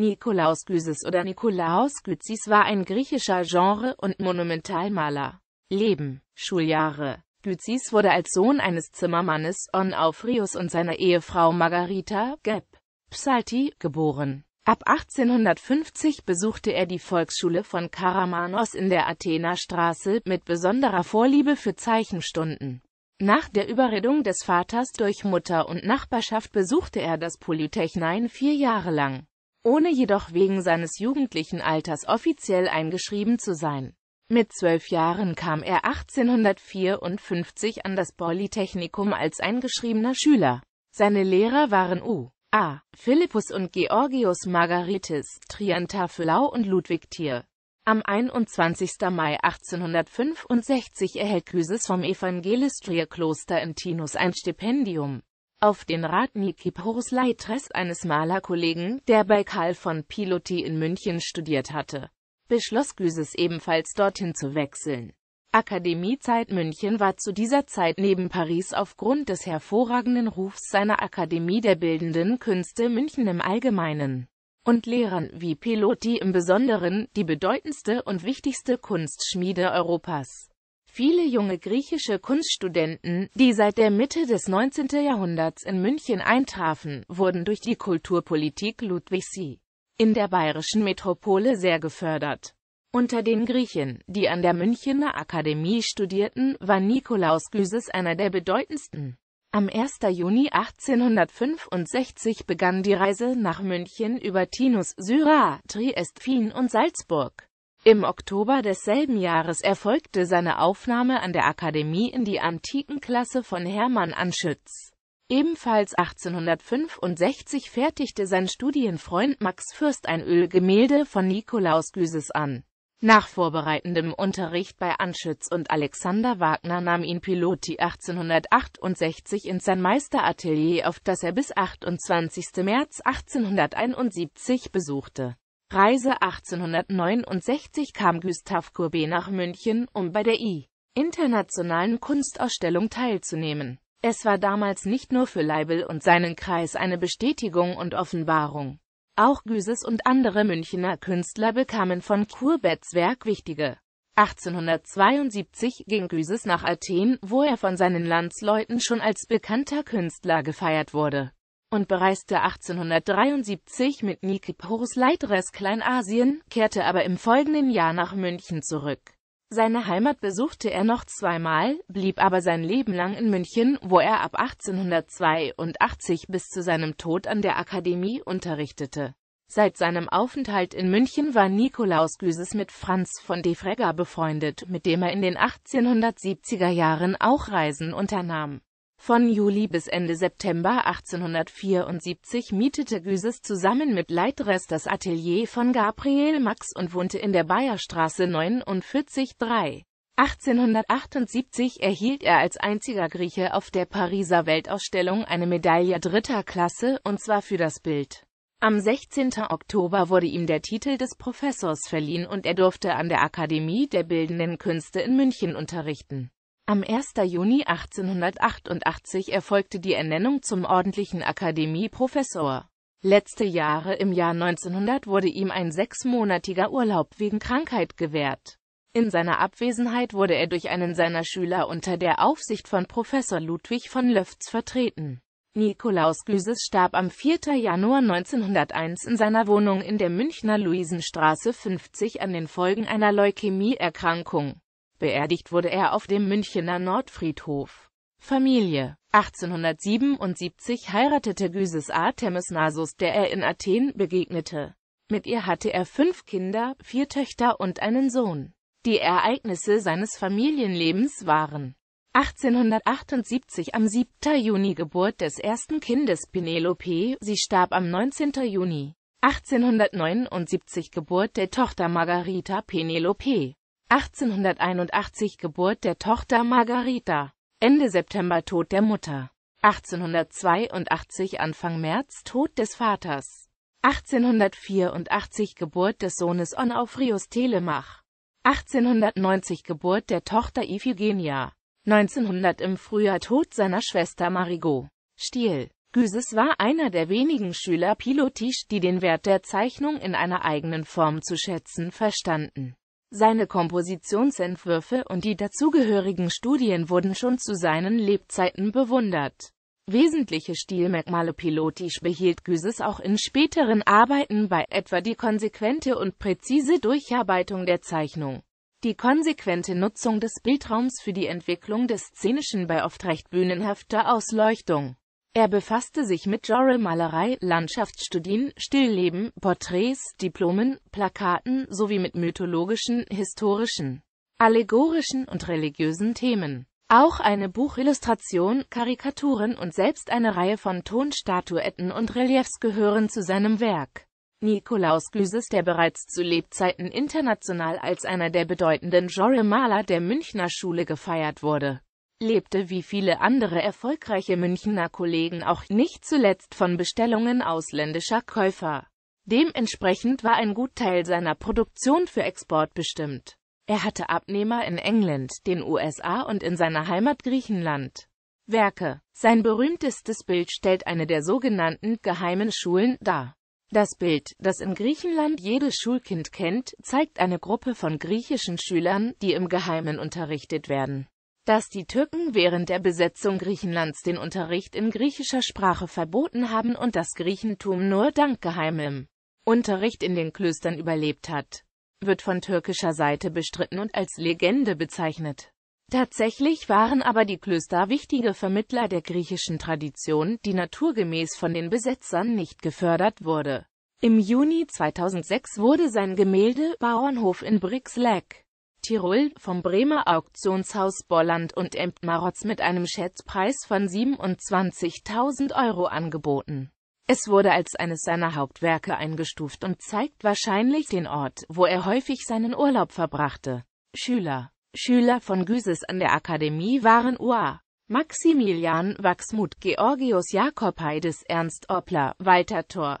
Nikolaus Glysis oder Nikolaos Glytzis war ein griechischer Genre- und Monumentalmaler. Leben, Schuljahre. Glytzis wurde als Sohn eines Zimmermannes Onaufrius und seiner Ehefrau Margarita Gep Psalti geboren. Ab 1850 besuchte er die Volksschule von Karamanos in der Athener Straße mit besonderer Vorliebe für Zeichenstunden. Nach der Überredung des Vaters durch Mutter und Nachbarschaft besuchte er das Polytechnein vier Jahre lang ohne jedoch wegen seines jugendlichen Alters offiziell eingeschrieben zu sein. Mit zwölf Jahren kam er 1854 an das Polytechnikum als eingeschriebener Schüler. Seine Lehrer waren U. A. Philippus und Georgius Margaritis, Triantafelau und Ludwig Thier. Am 21. Mai 1865 erhält Kyses vom Evangelistrierkloster in Tinus ein Stipendium auf den Rat Nikiporos Leitres eines Malerkollegen, der bei Karl von Piloti in München studiert hatte, beschloss Gyses ebenfalls dorthin zu wechseln. Akademiezeit München war zu dieser Zeit neben Paris aufgrund des hervorragenden Rufs seiner Akademie der Bildenden Künste München im Allgemeinen und Lehrern wie Pelotti im Besonderen die bedeutendste und wichtigste Kunstschmiede Europas. Viele junge griechische Kunststudenten, die seit der Mitte des 19. Jahrhunderts in München eintrafen, wurden durch die Kulturpolitik Ludwig Sie in der bayerischen Metropole sehr gefördert. Unter den Griechen, die an der Münchener Akademie studierten, war Nikolaus Gyses einer der bedeutendsten. Am 1. Juni 1865 begann die Reise nach München über Tinus, Syrah, Triest, Wien und Salzburg. Im Oktober desselben Jahres erfolgte seine Aufnahme an der Akademie in die Antikenklasse von Hermann Anschütz. Ebenfalls 1865 fertigte sein Studienfreund Max Fürst ein Ölgemälde von Nikolaus Güses an. Nach vorbereitendem Unterricht bei Anschütz und Alexander Wagner nahm ihn Piloti 1868 in sein Meisteratelier auf, das er bis 28. März 1871 besuchte. Reise 1869 kam Gustav Courbet nach München, um bei der I. Internationalen Kunstausstellung teilzunehmen. Es war damals nicht nur für Leibel und seinen Kreis eine Bestätigung und Offenbarung. Auch Güses und andere Münchener Künstler bekamen von Courbets Werk wichtige. 1872 ging Gyses nach Athen, wo er von seinen Landsleuten schon als bekannter Künstler gefeiert wurde und bereiste 1873 mit Nikipors Leiters Kleinasien, kehrte aber im folgenden Jahr nach München zurück. Seine Heimat besuchte er noch zweimal, blieb aber sein Leben lang in München, wo er ab 1882 bis zu seinem Tod an der Akademie unterrichtete. Seit seinem Aufenthalt in München war Nikolaus Güses mit Franz von Defregger befreundet, mit dem er in den 1870er Jahren auch Reisen unternahm. Von Juli bis Ende September 1874 mietete Güses zusammen mit Leitres das Atelier von Gabriel Max und wohnte in der Bayerstraße 49 3. 1878 erhielt er als einziger Grieche auf der Pariser Weltausstellung eine Medaille dritter Klasse, und zwar für das Bild. Am 16. Oktober wurde ihm der Titel des Professors verliehen und er durfte an der Akademie der Bildenden Künste in München unterrichten. Am 1. Juni 1888 erfolgte die Ernennung zum ordentlichen Akademieprofessor. Letzte Jahre im Jahr 1900 wurde ihm ein sechsmonatiger Urlaub wegen Krankheit gewährt. In seiner Abwesenheit wurde er durch einen seiner Schüler unter der Aufsicht von Professor Ludwig von Löfts vertreten. Nikolaus Güses starb am 4. Januar 1901 in seiner Wohnung in der Münchner Luisenstraße 50 an den Folgen einer Leukämieerkrankung. Beerdigt wurde er auf dem Münchener Nordfriedhof. Familie 1877 heiratete Gyses A. Nasus, der er in Athen begegnete. Mit ihr hatte er fünf Kinder, vier Töchter und einen Sohn. Die Ereignisse seines Familienlebens waren 1878 am 7. Juni Geburt des ersten Kindes Penelope, sie starb am 19. Juni. 1879 Geburt der Tochter Margarita Penelope. 1881 Geburt der Tochter Margarita. Ende September Tod der Mutter. 1882 Anfang März Tod des Vaters. 1884 Geburt des Sohnes Onaufrius Telemach. 1890 Geburt der Tochter Iphigenia. 1900 im Frühjahr Tod seiner Schwester Marigot. Stiel. Gyses war einer der wenigen Schüler Pilotisch, die den Wert der Zeichnung in einer eigenen Form zu schätzen verstanden. Seine Kompositionsentwürfe und die dazugehörigen Studien wurden schon zu seinen Lebzeiten bewundert. Wesentliche Stilmerkmale pilotisch behielt Gyses auch in späteren Arbeiten bei, etwa die konsequente und präzise Durcharbeitung der Zeichnung. Die konsequente Nutzung des Bildraums für die Entwicklung des Szenischen bei oft recht bühnenhafter Ausleuchtung. Er befasste sich mit Genremalerei, Landschaftsstudien, Stillleben, Porträts, Diplomen, Plakaten sowie mit mythologischen, historischen, allegorischen und religiösen Themen. Auch eine Buchillustration, Karikaturen und selbst eine Reihe von Tonstatuetten und Reliefs gehören zu seinem Werk. Nikolaus Güses, der bereits zu Lebzeiten international als einer der bedeutenden Genremaler der Münchner Schule gefeiert wurde, lebte wie viele andere erfolgreiche Münchner Kollegen auch nicht zuletzt von Bestellungen ausländischer Käufer. Dementsprechend war ein Gutteil seiner Produktion für Export bestimmt. Er hatte Abnehmer in England, den USA und in seiner Heimat Griechenland. Werke. Sein berühmtestes Bild stellt eine der sogenannten geheimen Schulen dar. Das Bild, das in Griechenland jedes Schulkind kennt, zeigt eine Gruppe von griechischen Schülern, die im Geheimen unterrichtet werden dass die Türken während der Besetzung Griechenlands den Unterricht in griechischer Sprache verboten haben und das Griechentum nur dank geheimem Unterricht in den Klöstern überlebt hat, wird von türkischer Seite bestritten und als Legende bezeichnet. Tatsächlich waren aber die Klöster wichtige Vermittler der griechischen Tradition, die naturgemäß von den Besetzern nicht gefördert wurde. Im Juni 2006 wurde sein Gemälde Bauernhof in Brixlack Tirol vom Bremer Auktionshaus Bolland und Empt-Marotz mit einem Schätzpreis von 27.000 Euro angeboten. Es wurde als eines seiner Hauptwerke eingestuft und zeigt wahrscheinlich den Ort, wo er häufig seinen Urlaub verbrachte. Schüler Schüler von Güses an der Akademie waren Ua, Maximilian Wachsmuth, Georgius Jakob Heides, Ernst Oppler, Walter Thor.